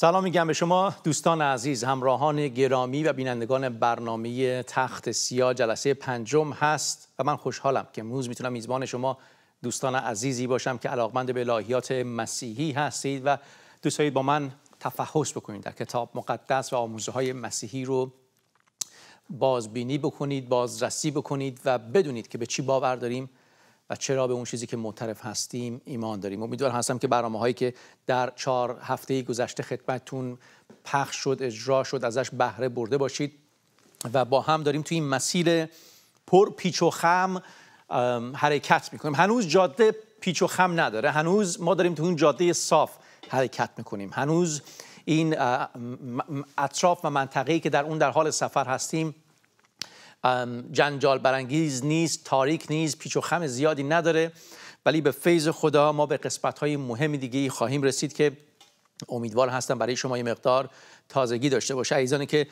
سلام میگم به شما دوستان عزیز همراهان گرامی و بینندگان برنامه تخت سیاه جلسه پنجم هست و من خوشحالم که امروز میتونم میزبان شما دوستان عزیزی باشم که علاقمند به الهیات مسیحی هستید و دوست دارید با من تفحص بکنید در کتاب مقدس و آموزه های مسیحی رو بازبینی بکنید بازرسی بکنید و بدونید که به چی باور داریم و چرا به اون چیزی که معترف هستیم ایمان داریم امیدوار هستم که برنامه هایی که در چهار هفته گذشته خدمتتون پخش شد اجرا شد ازش بهره برده باشید و با هم داریم توی این مسیر پر پیچ و خم حرکت میکنیم هنوز جاده پیچ و خم نداره هنوز ما داریم تو اون جاده صاف حرکت میکنیم هنوز این اطراف و منطقه‌ای که در اون در حال سفر هستیم جنجال برانگیز نیست تاریک نیست پیچ و خم زیادی نداره ولی به فیض خدا ما به قسمت های مهم دیگه خواهیم رسید که امیدوار هستم برای شما یه مقدار تازگی داشته باشه عزیزانی که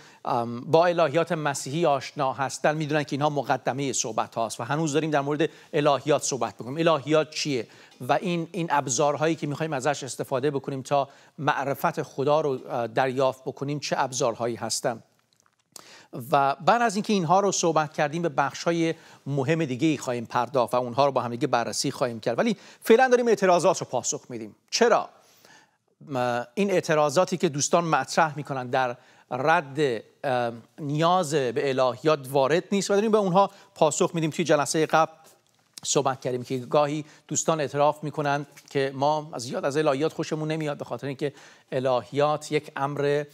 با الهیات مسیحی آشنا هستن میدونن که اینها مقدمه صحبت هاست و هنوز داریم در مورد الهیات صحبت بکنیم الهیات چیه و این این ابزارهایی که میخوایم ازش استفاده بکنیم تا معرفت خدا رو دریافت بکنیم چه ابزارهایی هستن و بعد از اینکه اینها رو صحبت کردیم به بخش های مهم دیگه ای خواهیم پرداخت و اونها رو با هم دیگه بررسی خواهیم کرد ولی فعلا داریم اعتراضات رو پاسخ میدیم چرا این اعتراضاتی که دوستان مطرح میکنن در رد نیاز به الهیات وارد نیست و داریم به اونها پاسخ میدیم توی جلسه قبل صحبت کردیم که گاهی دوستان اعتراف میکنن که ما از یاد از الهیات خوشمون نمیاد به خاطر اینکه الهیات یک امر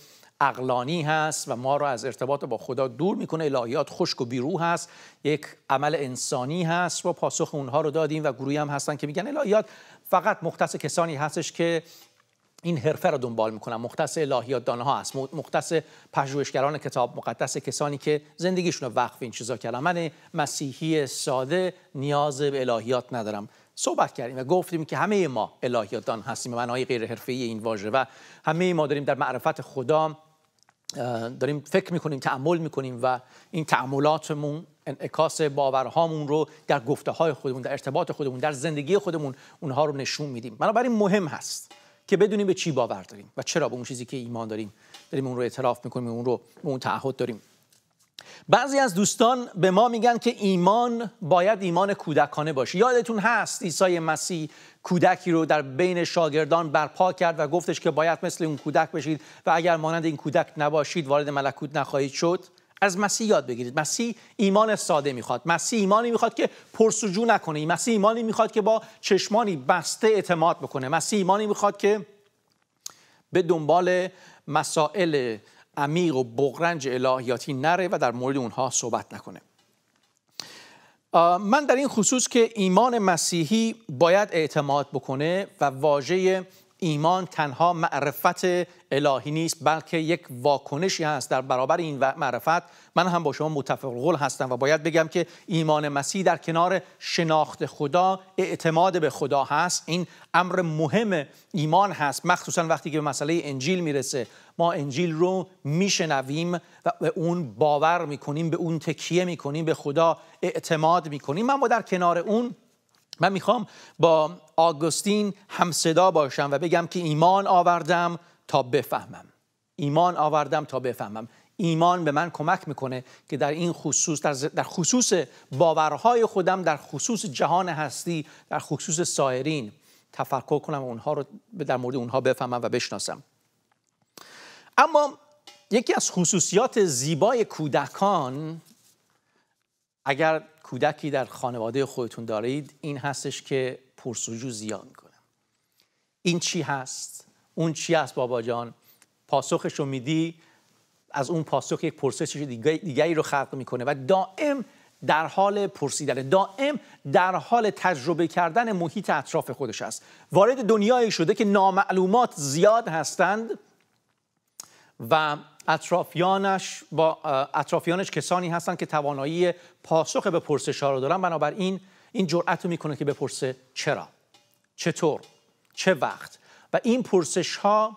اقلانی هست و ما رو از ارتباط با خدا دور میکنه الهیات خشک و بیروح هست یک عمل انسانی هست و پاسخ اونها رو دادیم و گروهی هم هستن که میگن الهیات فقط مختص کسانی هستش که این حرفه را دنبال میکنن مختص الهیات دانه ها هست مختص پژوهشگران کتاب مقدس کسانی که زندگیشون رو وقف این چیزا کردن من مسیحی ساده نیاز به الهیات ندارم صحبت کردیم و گفتیم که همه ما دان هستیم به معنای غیر حرفه‌ای این واژه و همه ما داریم در معرفت خدا داریم فکر میکنیم تعمل میکنیم و این تعملاتمون انعکاس باورهامون رو در گفته های خودمون در ارتباط خودمون در زندگی خودمون اونها رو نشون میدیم بنابراین مهم هست که بدونیم به چی باور داریم و چرا به اون چیزی که ایمان داریم داریم اون رو اعتراف میکنیم اون رو به اون تعهد داریم بعضی از دوستان به ما میگن که ایمان باید ایمان کودکانه باشه یادتون هست عیسی مسیح کودکی رو در بین شاگردان برپا کرد و گفتش که باید مثل اون کودک بشید و اگر مانند این کودک نباشید وارد ملکوت نخواهید شد از مسیح یاد بگیرید مسیح ایمان ساده میخواد مسیح ایمانی میخواد که پرسجو نکنه مسیح ایمانی میخواد که با چشمانی بسته اعتماد بکنه مسیح ایمانی میخواد که به دنبال مسائل عمیق و بغرنج الهیاتی نره و در مورد اونها صحبت نکنه من در این خصوص که ایمان مسیحی باید اعتماد بکنه و واژه ایمان تنها معرفت الهی نیست بلکه یک واکنشی هست در برابر این معرفت من هم با شما متفق هستم و باید بگم که ایمان مسیح در کنار شناخت خدا اعتماد به خدا هست این امر مهم ایمان هست مخصوصا وقتی که به مسئله انجیل میرسه ما انجیل رو میشنویم و به اون باور میکنیم به اون تکیه میکنیم به خدا اعتماد میکنیم اما در کنار اون من میخوام با آگوستین صدا باشم و بگم که ایمان آوردم تا بفهمم ایمان آوردم تا بفهمم ایمان به من کمک میکنه که در این خصوص در خصوص باورهای خودم در خصوص جهان هستی در خصوص سایرین تفکر کنم و اونها رو در مورد اونها بفهمم و بشناسم اما یکی از خصوصیات زیبای کودکان اگر کودکی در خانواده خودتون دارید این هستش که پرسجو زیاد کنه این چی هست اون چی هست بابا جان پاسخش رو میدی از اون پاسخ یک پرسش دیگری دیگر رو خلق میکنه و دائم در حال پرسیدن دائم در حال تجربه کردن محیط اطراف خودش است وارد دنیایی شده که نامعلومات زیاد هستند و اطرافیانش با اطرافیانش کسانی هستند که توانایی پاسخ به پرسش ها رو دارن بنابراین این جرأت رو میکنه که بپرسه چرا چطور چه وقت و این پرسش ها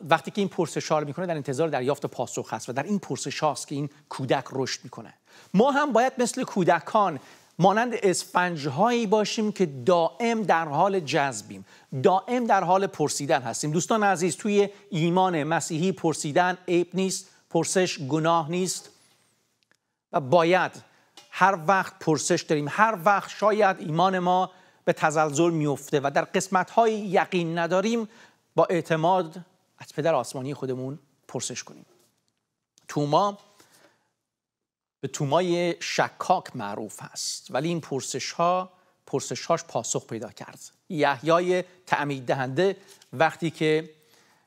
وقتی که این پرسش ها رو میکنه در انتظار دریافت پاسخ هست و در این پرسش هاست که این کودک رشد میکنه ما هم باید مثل کودکان مانند هایی باشیم که دائم در حال جذبیم دائم در حال پرسیدن هستیم دوستان عزیز توی ایمان مسیحی پرسیدن عیب نیست پرسش گناه نیست و باید هر وقت پرسش داریم هر وقت شاید ایمان ما به تزلزل میفته و در های یقین نداریم با اعتماد از پدر آسمانی خودمون پرسش کنیم توما به تومای شکاک معروف است ولی این پرسش ها پرسش هاش پاسخ پیدا کرد یحیای تعمید دهنده وقتی که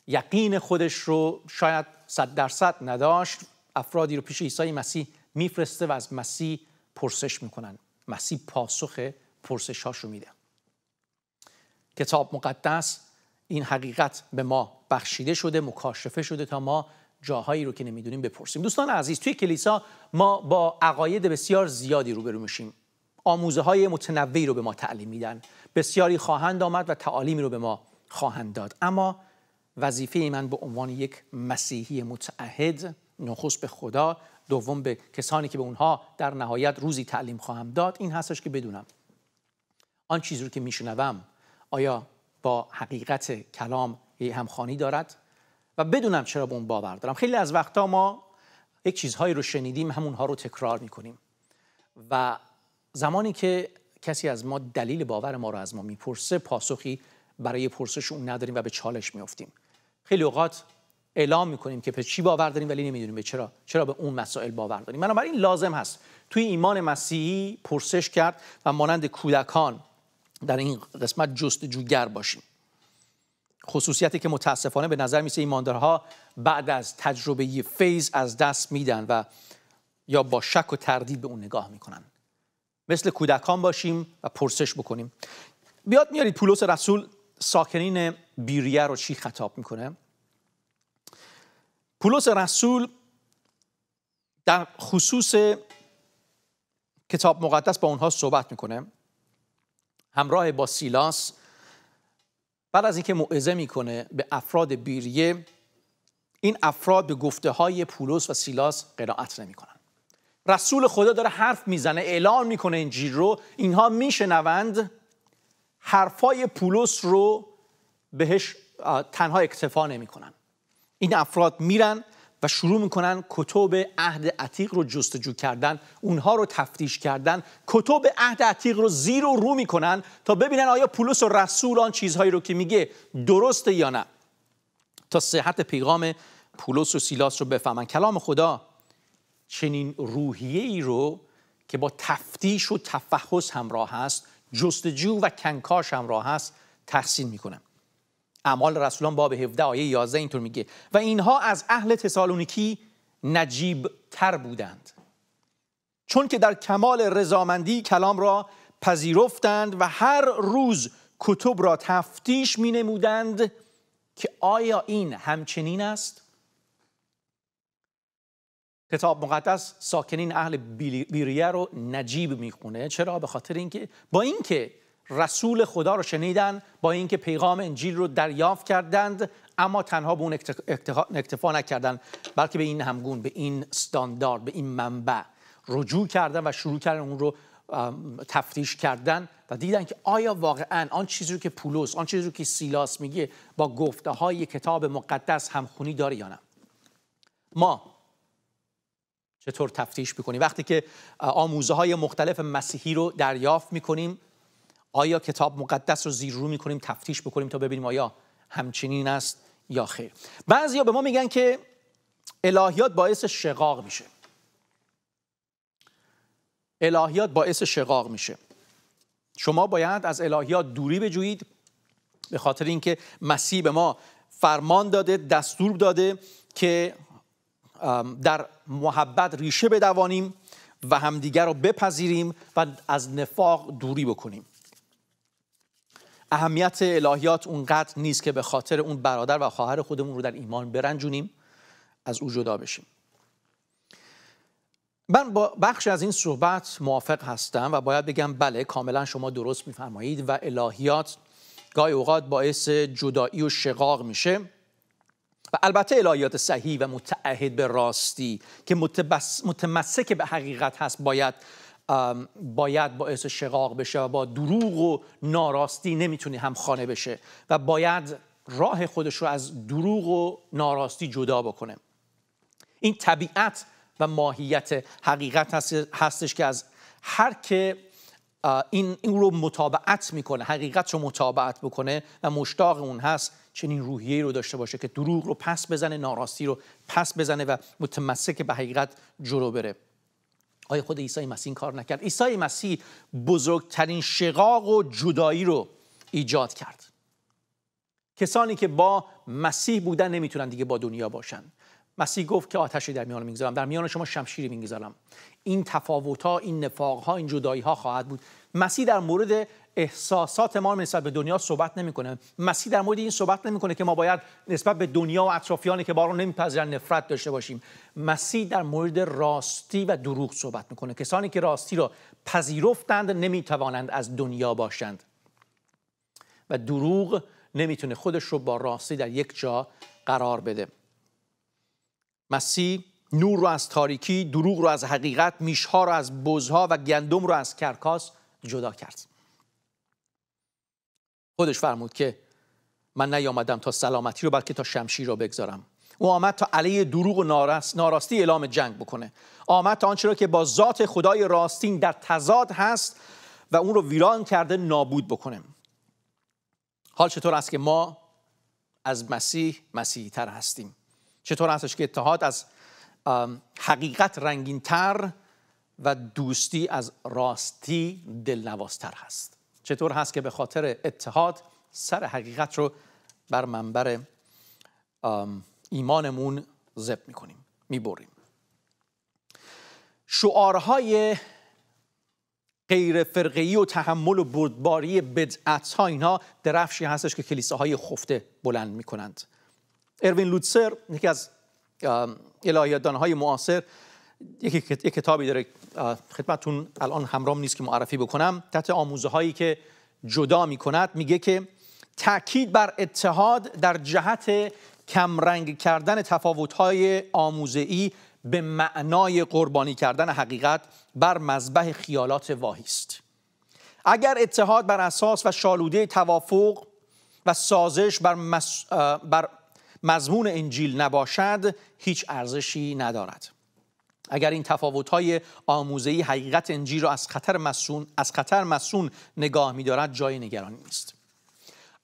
یقین خودش رو شاید صد درصد نداشت افرادی رو پیش عیسی مسیح میفرسته و از مسیح پرسش میکنن مسیح پاسخ پرسش هاش رو میده کتاب مقدس این حقیقت به ما بخشیده شده مکاشفه شده تا ما جاهایی رو که نمیدونیم بپرسیم دوستان عزیز توی کلیسا ما با عقاید بسیار زیادی روبرو میشیم آموزه های متنوعی رو به ما تعلیم میدن بسیاری خواهند آمد و تعالیمی رو به ما خواهند داد اما وظیفه من به عنوان یک مسیحی متعهد نخست به خدا دوم به کسانی که به اونها در نهایت روزی تعلیم خواهم داد این هستش که بدونم آن چیزی رو که میشنوم آیا با حقیقت کلام یه همخانی دارد و بدونم چرا به اون باور دارم خیلی از وقتا ما یک چیزهایی رو شنیدیم همونها رو تکرار میکنیم و زمانی که کسی از ما دلیل باور ما رو از ما میپرسه پاسخی برای پرسش اون نداریم و به چالش میافتیم خیلی اوقات اعلام میکنیم که به چی باور داریم ولی نمیدونیم به چرا چرا به اون مسائل باور داریم بنابراین لازم هست توی ایمان مسیحی پرسش کرد و مانند کودکان در این قسمت جستجوگر باشیم خصوصیتی که متاسفانه به نظر میسه ایماندارها بعد از تجربه فیز از دست میدن و یا با شک و تردید به اون نگاه میکنن مثل کودکان باشیم و پرسش بکنیم بیاد میارید پولس رسول ساکنین بیریه رو چی خطاب میکنه پولس رسول در خصوص کتاب مقدس با اونها صحبت میکنه همراه با سیلاس بعد از اینکه موعظه میکنه به افراد بیریه این افراد به گفته های پولس و سیلاس قرائت نمیکنن رسول خدا داره حرف میزنه اعلان میکنه انجیل رو اینها میشنوند حرفای پولس رو بهش تنها اکتفا نمیکنن این افراد میرن و شروع میکنن کتب عهد عتیق رو جستجو کردن اونها رو تفتیش کردن کتب عهد عتیق رو زیر و رو میکنن تا ببینن آیا پولس و رسول آن چیزهایی رو که میگه درسته یا نه تا صحت پیغام پولس و سیلاس رو بفهمن کلام خدا چنین روحیه ای رو که با تفتیش و تفحص همراه است، جستجو و کنکاش همراه است تحسین میکنن اعمال رسولان باب 17 آیه 11 اینطور میگه و اینها از اهل تسالونیکی نجیب تر بودند چون که در کمال رضامندی کلام را پذیرفتند و هر روز کتب را تفتیش می نمودند که آیا این همچنین است؟ کتاب مقدس ساکنین اهل بیریه رو نجیب میخونه چرا به خاطر اینکه با اینکه رسول خدا رو شنیدن با اینکه پیغام انجیل رو دریافت کردند اما تنها به اون اکتفا نکردن بلکه به این همگون به این استاندارد به این منبع رجوع کردن و شروع کردن اون رو تفتیش کردن و دیدن که آیا واقعا آن چیزی رو که پولس آن چیزی رو که سیلاس میگه با گفته های کتاب مقدس همخونی داره یا نه ما چطور تفتیش میکنیم وقتی که آموزه های مختلف مسیحی رو دریافت میکنیم آیا کتاب مقدس رو زیر رو میکنیم تفتیش بکنیم تا ببینیم آیا همچنین است یا خیر بعضیا به ما میگن که الهیات باعث شقاق میشه الهیات باعث شقاق میشه شما باید از الهیات دوری بجویید به خاطر اینکه مسیح به ما فرمان داده دستور داده که در محبت ریشه بدوانیم و همدیگر رو بپذیریم و از نفاق دوری بکنیم اهمیت الهیات اونقدر نیست که به خاطر اون برادر و خواهر خودمون رو در ایمان برنجونیم از او جدا بشیم من با بخش از این صحبت موافق هستم و باید بگم بله کاملا شما درست میفرمایید و الهیات گاهی اوقات باعث جدایی و شقاق میشه و البته الهیات صحیح و متعهد به راستی که متمسک به حقیقت هست باید باید باعث شقاق بشه و با دروغ و ناراستی نمیتونه خانه بشه و باید راه خودش رو از دروغ و ناراستی جدا بکنه این طبیعت و ماهیت حقیقت هستش که از هر که این, این رو مطابعت میکنه حقیقت رو مطابعت بکنه و مشتاق اون هست چنین روحیه رو داشته باشه که دروغ رو پس بزنه ناراستی رو پس بزنه و متمسک به حقیقت جلو بره آیا خود عیسی مسیح کار نکرد عیسی مسیح بزرگترین شقاق و جدایی رو ایجاد کرد کسانی که با مسیح بودن نمیتونن دیگه با دنیا باشن مسیح گفت که آتشی در میان میگذارم در میان شما شمشیری میگذارم این تفاوت ها این نفاق ها این جدایی ها خواهد بود مسیح در مورد احساسات ما نسبت به دنیا صحبت نمیکنه مسیح در مورد این صحبت نمیکنه که ما باید نسبت به دنیا و اطرافیانی که ما نمی نمیپذیرن نفرت داشته باشیم مسیح در مورد راستی و دروغ صحبت میکنه کسانی که راستی را پذیرفتند نمیتوانند از دنیا باشند و دروغ نمیتونه خودش رو با راستی در یک جا قرار بده مسیح نور رو از تاریکی دروغ رو از حقیقت میشها رو از بزها و گندم رو از کرکاس جدا کرد خودش فرمود که من نیامدم تا سلامتی رو بلکه تا شمشیر رو بگذارم او آمد تا علیه دروغ و ناراستی اعلام جنگ بکنه آمد تا آنچه را که با ذات خدای راستین در تضاد هست و اون رو ویران کرده نابود بکنه حال چطور است که ما از مسیح مسیحی تر هستیم چطور هستش که اتحاد از حقیقت رنگین تر و دوستی از راستی دلنوازتر هست چطور هست که به خاطر اتحاد سر حقیقت رو بر منبر ایمانمون کنیم میکنیم میبریم شعارهای غیر فرقی و تحمل و بردباری بدعت ها اینها درفشی هستش که کلیساهای خفته بلند میکنند اروین لوتسر یکی از الهیاتدان های معاصر یک کتابی داره خدمتون الان همرام نیست که معرفی بکنم تحت آموزه هایی که جدا می کند میگه که تاکید بر اتحاد در جهت کمرنگ کردن تفاوت های آموزه ای به معنای قربانی کردن حقیقت بر مذبح خیالات واهی است اگر اتحاد بر اساس و شالوده توافق و سازش بر, بر مضمون انجیل نباشد هیچ ارزشی ندارد اگر این تفاوت‌های آموزه‌ای حقیقت انجیل را از خطر مسون از خطر مسون نگاه می‌دارد جای نگرانی نیست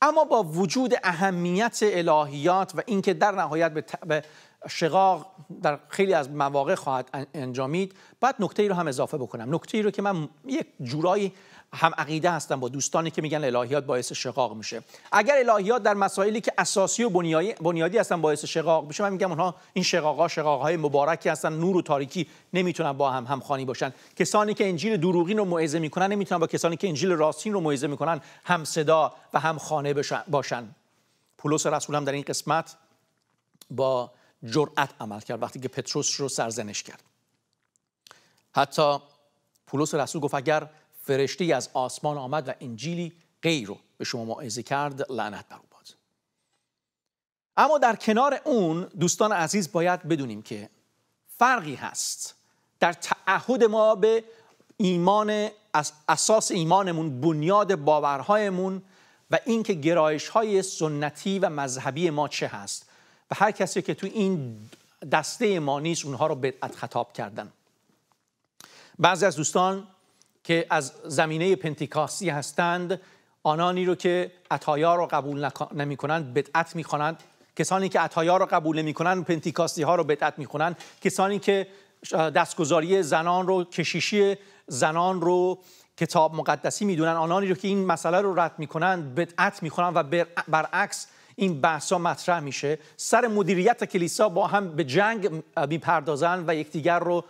اما با وجود اهمیت الهیات و اینکه در نهایت به شقاق در خیلی از مواقع خواهد انجامید بعد نکته ای رو هم اضافه بکنم نکته ای رو که من یک جورایی هم عقیده هستن با دوستانی که میگن الهیات باعث شقاق میشه اگر الهیات در مسائلی که اساسی و بنیادی هستن باعث شقاق میشه من میگم اونها این شقاقا شقاقهای مبارکی هستن نور و تاریکی نمیتونن با هم همخوانی باشن کسانی که انجیل دروغین رو موعظه میکنن نمیتونن با کسانی که انجیل راستین رو موعظه میکنن هم صدا و هم خانه باشن پولس رسول هم در این قسمت با جرأت عمل کرد وقتی که پتروس رو سرزنش کرد حتی پولس رسول گفت اگر فرشته از آسمان آمد و انجیلی غیر رو به شما موعظه کرد لعنت بر باد اما در کنار اون دوستان عزیز باید بدونیم که فرقی هست در تعهد ما به ایمان از اساس ایمانمون بنیاد باورهایمون و اینکه گرایش های سنتی و مذهبی ما چه هست و هر کسی که تو این دسته ما نیست اونها رو بدعت خطاب کردن بعضی از دوستان که از زمینه پنتیکاستی هستند آنانی رو که عطایا را قبول کنند بدعت میخوانند کسانی که عطایا را قبول کنند پنتیکاستی ها رو بدعت میخوانند کسانی که دستگذاری زنان رو کشیشی زنان رو کتاب مقدسی میدونن آنانی رو که این مسئله رو رد کنند بدعت میخوانند و برعکس این ها مطرح میشه سر مدیریت کلیسا با هم به جنگ میپردازند و یکدیگر رو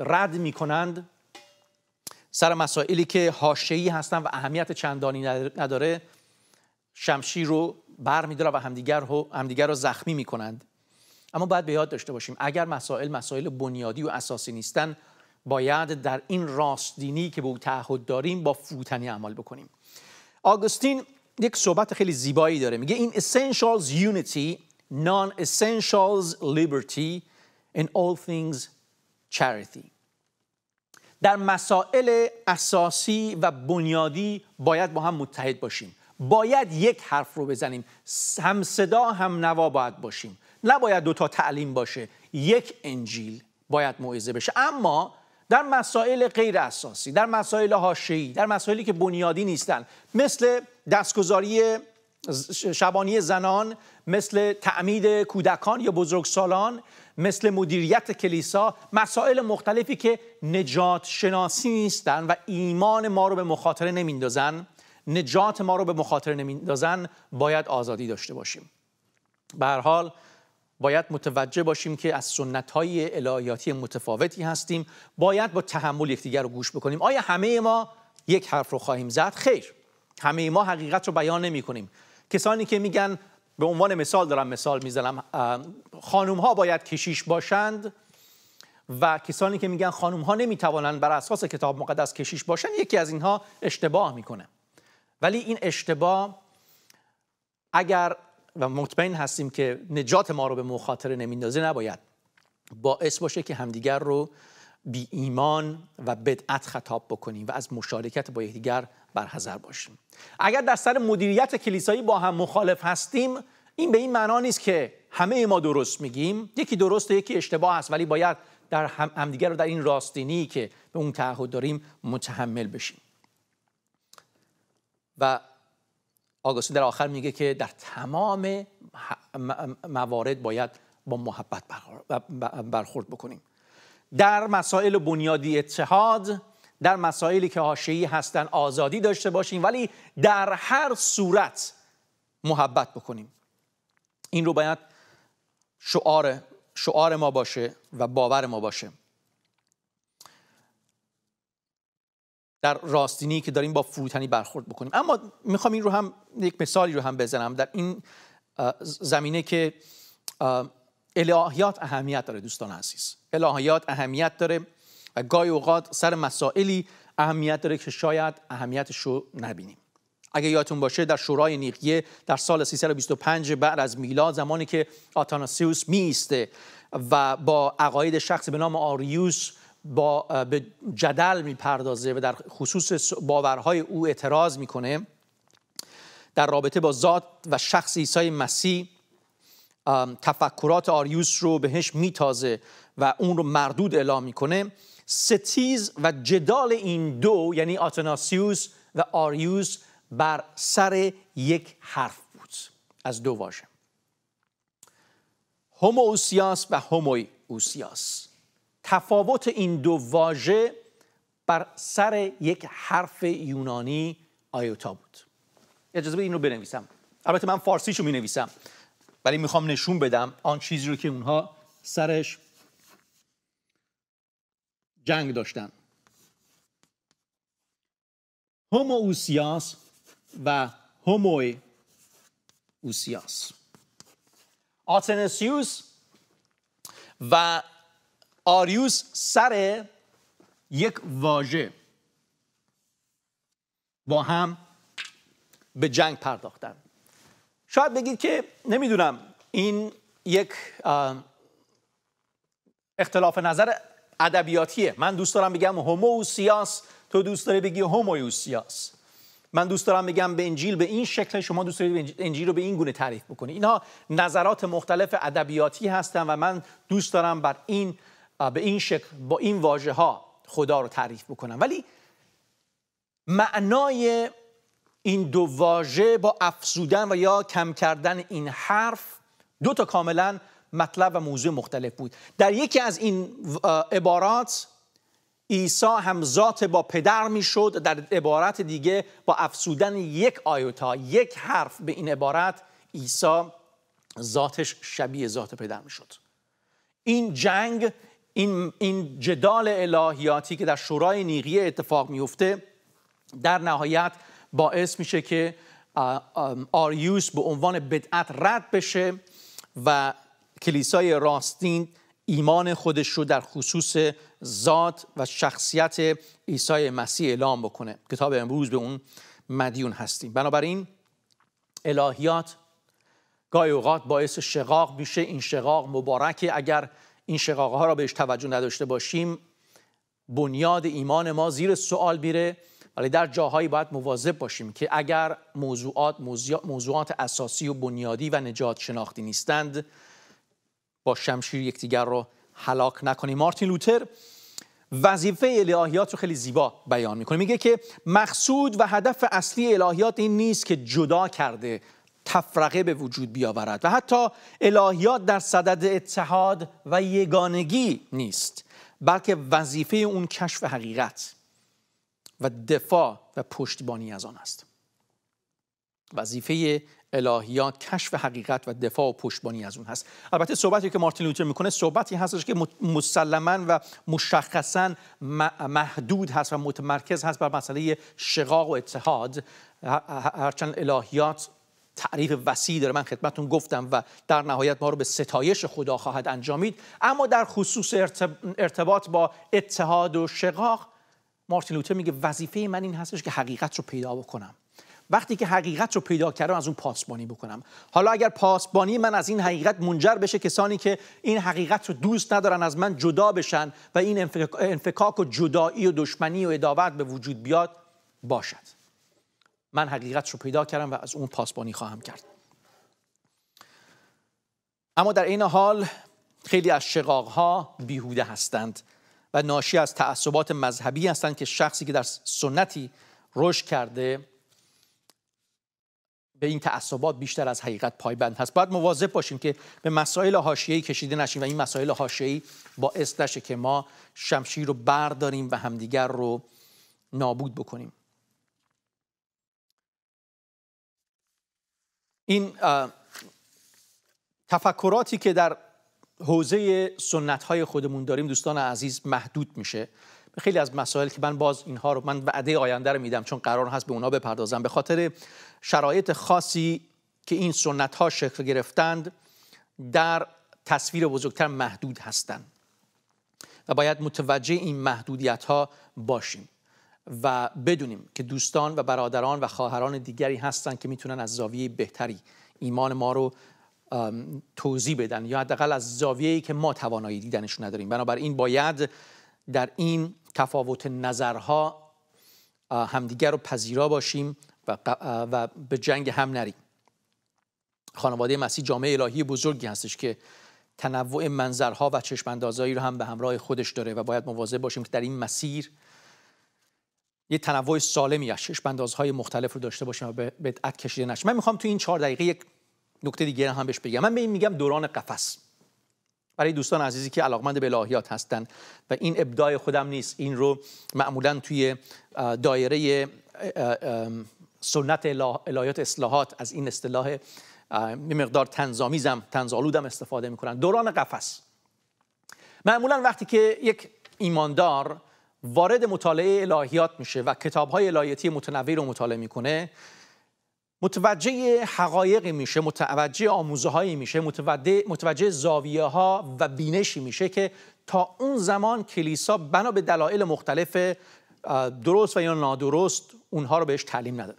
رد میکنند سر مسائلی که حاشیه‌ای هستن و اهمیت چندانی نداره شمشیر رو بر میداره و همدیگر رو, همدیگر رو زخمی میکنند اما باید به یاد داشته باشیم اگر مسائل مسائل بنیادی و اساسی نیستن باید در این دینی که به او تعهد داریم با فوتنی عمل بکنیم آگوستین یک صحبت خیلی زیبایی داره میگه این essentials unity non essentials liberty and all things charity در مسائل اساسی و بنیادی باید با هم متحد باشیم باید یک حرف رو بزنیم هم صدا هم نوا باید باشیم نباید دوتا تعلیم باشه یک انجیل باید موعظه بشه اما در مسائل غیر اساسی در مسائل حاشیه‌ای در مسائلی که بنیادی نیستن مثل دستگذاری شبانی زنان مثل تعمید کودکان یا بزرگسالان مثل مدیریت کلیسا مسائل مختلفی که نجات شناسی نیستن و ایمان ما رو به مخاطره نمیندازن نجات ما رو به مخاطره نمیندازن باید آزادی داشته باشیم به هر حال باید متوجه باشیم که از سنت های الهیاتی متفاوتی هستیم باید با تحمل یکدیگر رو گوش بکنیم آیا همه ما یک حرف رو خواهیم زد خیر همه ما حقیقت رو بیان نمی کنیم کسانی که میگن به عنوان مثال دارم مثال میزنم خانم ها باید کشیش باشند و کسانی که میگن خانم ها نمیتوانند بر اساس کتاب مقدس کشیش باشند یکی از اینها اشتباه میکنه ولی این اشتباه اگر و مطمئن هستیم که نجات ما رو به مخاطره نمیندازه نباید باعث باشه که همدیگر رو بی ایمان و بدعت خطاب بکنیم و از مشارکت با یکدیگر برحضر باشیم اگر در سر مدیریت کلیسایی با هم مخالف هستیم این به این معنا نیست که همه ما درست میگیم یکی درست و یکی اشتباه است ولی باید در هم همدیگر رو در این راستینی که به اون تعهد داریم متحمل بشیم و آگوستین در آخر میگه که در تمام موارد باید با محبت برخورد بکنیم در مسائل بنیادی اتحاد در مسائلی که حاشیه‌ای هستن آزادی داشته باشیم ولی در هر صورت محبت بکنیم این رو باید شعار شعار ما باشه و باور ما باشه در راستینی که داریم با فروتنی برخورد بکنیم اما میخوام این رو هم یک مثالی رو هم بزنم در این زمینه که الهیات اهمیت داره دوستان عزیز الهیات اهمیت داره و گاهی اوقات سر مسائلی اهمیت داره که شاید اهمیتش رو نبینیم اگه یادتون باشه در شورای نیقیه در سال 325 بعد از میلاد زمانی که آتاناسیوس میسته و با عقاید شخصی به نام آریوس با به جدل میپردازه و در خصوص باورهای او اعتراض میکنه در رابطه با ذات و شخص عیسی مسیح تفکرات آریوس رو بهش میتازه و اون رو مردود اعلام میکنه ستیز و جدال این دو یعنی آتناسیوس و آریوس بر سر یک حرف بود از دو واژه هوموسیاس و هومویوسیاس تفاوت این دو واژه بر سر یک حرف یونانی آیوتا بود اجازه بدید این رو بنویسم البته من فارسیشو می نویسم ولی میخوام نشون بدم آن چیزی رو که اونها سرش جنگ داشتن اوسیاس و هوموی اوسیاس آتنسیوس و آریوس سر یک واژه با هم به جنگ پرداختن شاید بگید که نمیدونم این یک اختلاف نظر ادبیاتیه من دوست دارم بگم هوموسیاس تو دوست داری بگی سیاس من دوست دارم بگم به انجیل به این شکل شما دوست دارید انجیل رو به این گونه تعریف بکنید اینها نظرات مختلف ادبیاتی هستن و من دوست دارم بر این به این شکل با این واژه ها خدا رو تعریف بکنم ولی معنای این دو واژه با افزودن و یا کم کردن این حرف دو تا کاملا مطلب و موضوع مختلف بود در یکی از این عبارات عیسی هم ذات با پدر میشد در عبارت دیگه با افسودن یک آیوتا یک حرف به این عبارت عیسی ذاتش شبیه ذات پدر میشد این جنگ این, این جدال الهیاتی که در شورای نیقیه اتفاق میفته در نهایت باعث میشه که آریوس به عنوان بدعت رد بشه و کلیسای راستین ایمان خودش رو در خصوص ذات و شخصیت عیسی مسیح اعلام بکنه کتاب امروز به اون مدیون هستیم بنابراین الهیات گاهی اوقات باعث شقاق میشه این شقاق مبارکه اگر این شقاق ها را بهش توجه نداشته باشیم بنیاد ایمان ما زیر سوال میره ولی در جاهایی باید مواظب باشیم که اگر موضوعات موضوعات اساسی و بنیادی و نجات شناختی نیستند شمشیر یکدیگر رو هلاک نکنیم مارتین لوتر وظیفه الهیات رو خیلی زیبا بیان میکنه میگه که مقصود و هدف اصلی الهیات این نیست که جدا کرده تفرقه به وجود بیاورد و حتی الهیات در صدد اتحاد و یگانگی نیست بلکه وظیفه اون کشف حقیقت و دفاع و پشتیبانی از آن است وظیفه الهیات کشف حقیقت و دفاع و پشتبانی از اون هست البته صحبتی که مارتین لوتر میکنه صحبتی هستش که مسلما و مشخصا محدود هست و متمرکز هست بر مسئله شقاق و اتحاد هرچند الهیات تعریف وسیع داره من خدمتون گفتم و در نهایت ما رو به ستایش خدا خواهد انجامید اما در خصوص ارتباط با اتحاد و شقاق مارتین لوتر میگه وظیفه من این هستش که حقیقت رو پیدا بکنم وقتی که حقیقت رو پیدا کردم از اون پاسبانی بکنم حالا اگر پاسبانی من از این حقیقت منجر بشه کسانی که این حقیقت رو دوست ندارن از من جدا بشن و این انفکاک و جدایی و دشمنی و اداوت به وجود بیاد باشد من حقیقت رو پیدا کردم و از اون پاسبانی خواهم کرد اما در این حال خیلی از شقاقها بیهوده هستند و ناشی از تعصبات مذهبی هستند که شخصی که در سنتی رشد کرده به این تعصبات بیشتر از حقیقت پایبند هست باید مواظب باشیم که به مسائل حاشیه‌ای کشیده نشیم و این مسائل حاشیه‌ای باعث نشه که ما شمشیر رو برداریم و همدیگر رو نابود بکنیم این تفکراتی که در حوزه سنت های خودمون داریم دوستان عزیز محدود میشه خیلی از مسائل که من باز اینها رو من وعده آینده رو میدم چون قرار هست به اونا بپردازم به خاطر شرایط خاصی که این سنت ها شکل گرفتند در تصویر بزرگتر محدود هستند و باید متوجه این محدودیت ها باشیم و بدونیم که دوستان و برادران و خواهران دیگری هستند که میتونن از زاویه بهتری ایمان ما رو توضیح بدن یا حداقل از زاویه‌ای که ما توانایی دیدنش نداریم بنابراین باید در این تفاوت نظرها همدیگر رو پذیرا باشیم و, و به جنگ هم نریم خانواده مسیح جامعه الهی بزرگی هستش که تنوع منظرها و چشماندازهایی رو هم به همراه خودش داره و باید مواظب باشیم که در این مسیر یه تنوع سالمی از چشماندازهای مختلف رو داشته باشیم و به بدعت کشیده نشه من میخوام تو این چهار دقیقه یک نکته دیگه هم بهش بگم من به این میگم دوران قفس برای دوستان عزیزی که علاقمند به الهیات هستند و این ابداع خودم نیست این رو معمولا توی دایره سنت الهیات اصلاحات از این اصطلاح مقدار تنظامیزم تنزالودم استفاده میکنن دوران قفس معمولا وقتی که یک ایماندار وارد مطالعه الهیات میشه و کتابهای الهیاتی متنوعی رو مطالعه میکنه متوجه حقایقی میشه متوجه آموزه هایی میشه متوجه, متوجه زاویه ها و بینشی میشه که تا اون زمان کلیسا بنا به دلایل مختلف درست و یا نادرست اونها رو بهش تعلیم نداده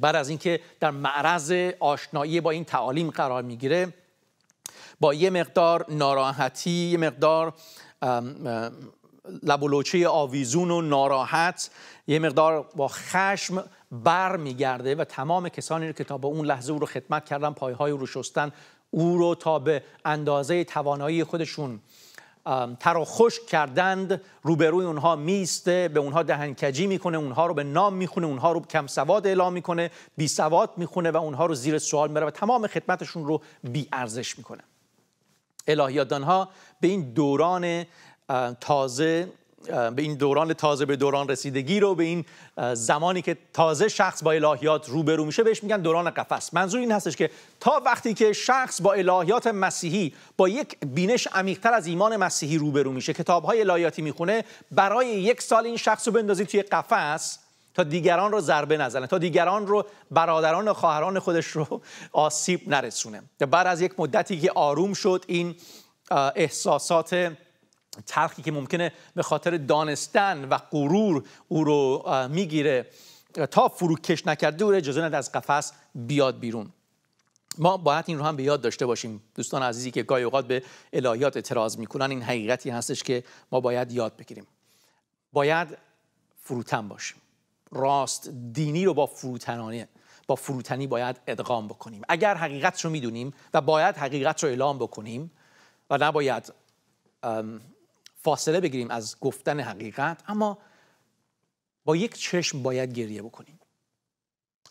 بعد از اینکه در معرض آشنایی با این تعالیم قرار میگیره با یه مقدار ناراحتی یه مقدار لبولوچه آویزون و ناراحت یه مقدار با خشم بر میگرده و تمام کسانی رو که تا به اون لحظه او رو خدمت کردن پایهای رو شستن او رو تا به اندازه توانایی خودشون و خشک کردند روبروی اونها میسته به اونها دهنکجی میکنه اونها رو به نام میخونه اونها رو کم سواد اعلام میکنه بی سواد میخونه و اونها رو زیر سوال میبره و تمام خدمتشون رو بی ارزش میکنه الهیاتدان ها به این دوران تازه به این دوران تازه به دوران رسیدگی رو به این زمانی که تازه شخص با الهیات روبرو میشه بهش میگن دوران قفس منظور این هستش که تا وقتی که شخص با الهیات مسیحی با یک بینش عمیقتر از ایمان مسیحی روبرو میشه کتابهای الهیاتی میخونه برای یک سال این شخص رو بندازی توی قفس تا دیگران رو ضربه نزنه تا دیگران رو برادران و خواهران خودش رو آسیب نرسونه بعد از یک مدتی که آروم شد این احساسات تلخی که ممکنه به خاطر دانستن و غرور او رو میگیره تا فروکش نکرده او اجازه نده از قفس بیاد بیرون ما باید این رو هم به یاد داشته باشیم دوستان عزیزی که گاهی اوقات به الهیات اعتراض میکنن این حقیقتی هستش که ما باید یاد بگیریم باید فروتن باشیم راست دینی رو با فروتنانه با فروتنی باید ادغام بکنیم اگر حقیقت رو میدونیم و باید حقیقت رو اعلام بکنیم و نباید فاصله بگیریم از گفتن حقیقت اما با یک چشم باید گریه بکنیم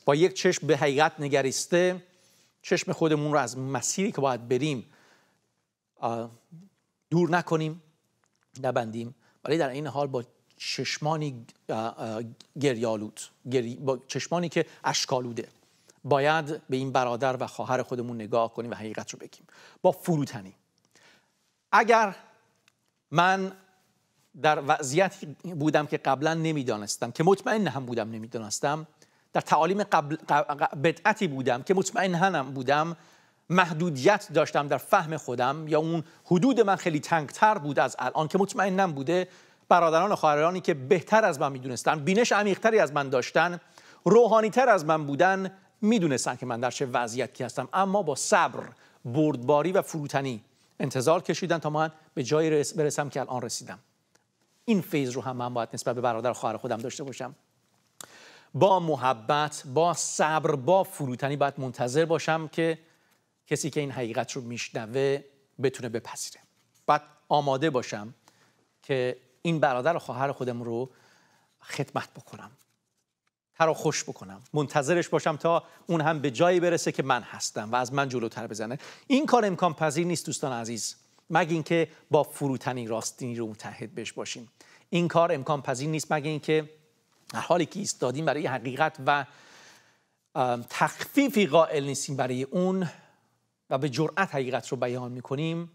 با یک چشم به حقیقت نگریسته چشم خودمون رو از مسیری که باید بریم دور نکنیم نبندیم ولی در این حال با چشمانی گریالود با چشمانی که اشکالوده باید به این برادر و خواهر خودمون نگاه کنیم و حقیقت رو بگیم با فروتنی اگر من در وضعیتی بودم که قبلا نمیدانستم که مطمئن هم بودم نمیدانستم در تعالیم قبل بدعتی بودم که مطمئن هم بودم محدودیت داشتم در فهم خودم یا اون حدود من خیلی تنگتر بود از الان که مطمئنم بوده برادران و خواهرانی که بهتر از من میدونستن بینش عمیقتری از من داشتن تر از من بودن میدونستن که من در چه وضعیتی هستم اما با صبر بردباری و فروتنی انتظار کشیدن تا من به جایی برسم که الان رسیدم این فیز رو هم من باید نسبت به برادر خواهر خودم داشته باشم با محبت با صبر با فروتنی باید منتظر باشم که کسی که این حقیقت رو میشنوه بتونه بپذیره باید آماده باشم که این برادر و خواهر خودم رو خدمت بکنم را خوش بکنم منتظرش باشم تا اون هم به جایی برسه که من هستم و از من جلوتر بزنه این کار امکان پذیر نیست دوستان عزیز مگه اینکه با فروتنی راستینی رو متحد بش باشیم این کار امکان پذیر نیست مگه اینکه در حالی که ایستادیم برای حقیقت و تخفیفی قائل نیستیم برای اون و به جرأت حقیقت رو بیان میکنیم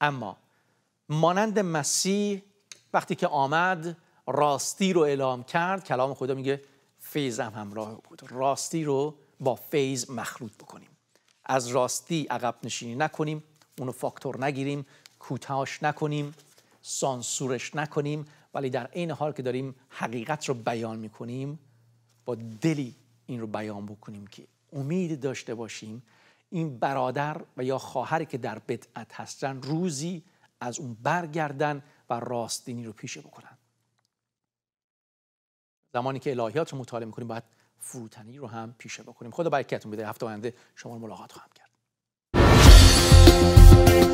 اما مانند مسیح وقتی که آمد راستی رو اعلام کرد کلام خدا میگه فیض هم همراه بود راستی رو با فیض مخلوط بکنیم از راستی عقب نشینی نکنیم اونو فاکتور نگیریم کوتاهش نکنیم سانسورش نکنیم ولی در عین حال که داریم حقیقت رو بیان میکنیم با دلی این رو بیان بکنیم که امید داشته باشیم این برادر و یا خواهری که در بدعت هستن روزی از اون برگردن و راستینی رو پیشه بکنن زمانی که الهیات رو مطالعه میکنیم باید فروتنی رو هم پیشه بکنیم خدا برکتتون بده هفته آینده شما رو ملاقات خواهم کرد